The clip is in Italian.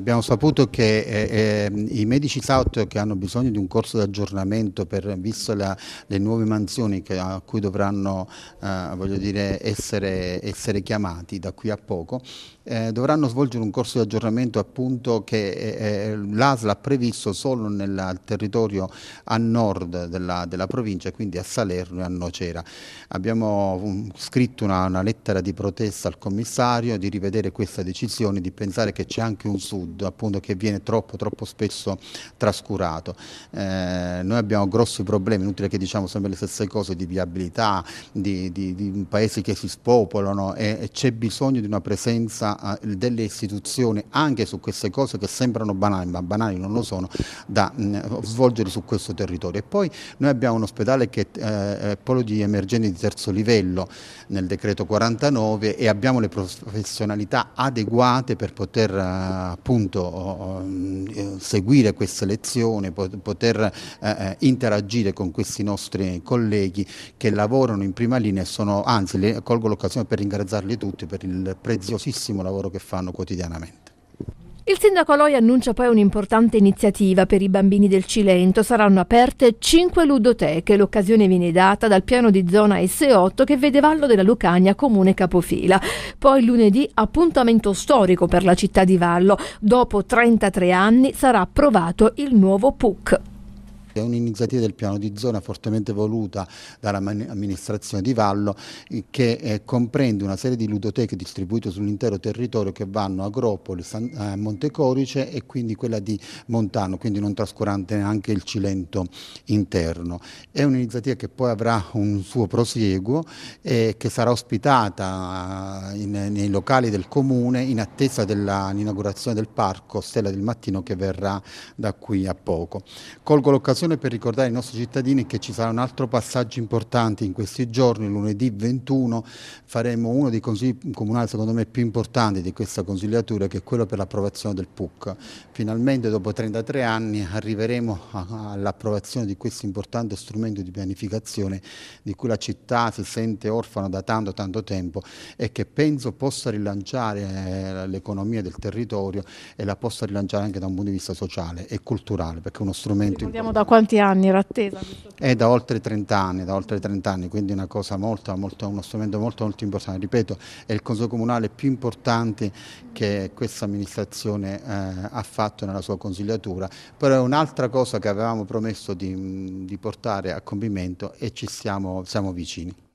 abbiamo saputo che eh, eh, i medici SAUT che hanno bisogno di un corso di aggiornamento per, visto la, le nuove mansioni che, a cui dovranno eh, dire, essere, essere, chiamati da qui a poco, eh, dovranno svolgere un corso di aggiornamento appunto che eh, eh, l'ASL ha previsto solo nel territorio a nord della, della, provincia, quindi a Salerno e a Nocera. Abbiamo um, scritto una, una lettera di protesta al commissario di rivedere questa decisione, di pensare che c'è anche un sud appunto, che viene troppo, troppo spesso trascurato. Eh, noi abbiamo grossi problemi, inutile che diciamo sempre le stesse cose di viabilità, di, di, di paesi che si spopolano e, e c'è bisogno di una presenza eh, delle istituzioni anche su queste cose che sembrano banali, ma banali non lo sono, da mh, mm, svolgere su questo territorio. E poi noi abbiamo un ospedale che eh, è polo di emergenza di terzo livello nel decreto 49 e abbiamo le professionalità adeguate per poter eh, appunto eh, seguire queste lezioni, poter eh, eh, interagire con questi nostri colleghi che lavorano in prima linea e sono, anzi colgo l'occasione per ringraziarli tutti per il preziosissimo lavoro che fanno quotidianamente. Il sindaco Loi annuncia poi un'importante iniziativa per i bambini del Cilento. Saranno aperte cinque ludoteche. L'occasione viene data dal piano di zona S8 che vede Vallo della Lucania comune capofila. Poi lunedì appuntamento storico per la città di Vallo. Dopo 33 anni sarà approvato il nuovo PUC. È un'iniziativa del piano di zona fortemente voluta dall'amministrazione di Vallo eh, che eh, comprende una serie di ludoteche distribuite sull'intero territorio che vanno a Gropoli, a Montecorice e quindi quella di Montano, quindi non trascurante neanche il Cilento interno. È un'iniziativa che poi avrà un suo prosieguo e eh, che sarà ospitata nei locali del comune in attesa dell'inaugurazione del parco Stella del Mattino che verrà da qui a poco. Colgo l'occasione l'occasione per ricordare ai nostri cittadini che ci sarà un altro passaggio importante in questi giorni, lunedì 21 faremo uno dei consigli comunali secondo me più importanti di questa consigliatura che è quello per l'approvazione del PUC. Finalmente dopo 33 anni arriveremo all'approvazione di questo importante strumento di pianificazione di cui la città si sente orfana da tanto tanto tempo e che penso possa rilanciare eh, l'economia del territorio e la possa rilanciare anche da un punto di vista sociale e culturale perché è uno strumento importante quanti anni era attesa? È da oltre 30 anni, da oltre 30 anni quindi una cosa molto, molto, uno strumento molto, molto importante. Ripeto, è il consiglio comunale più importante che questa amministrazione eh, ha fatto nella sua consigliatura, però è un'altra cosa che avevamo promesso di, di portare a compimento e ci siamo, siamo vicini.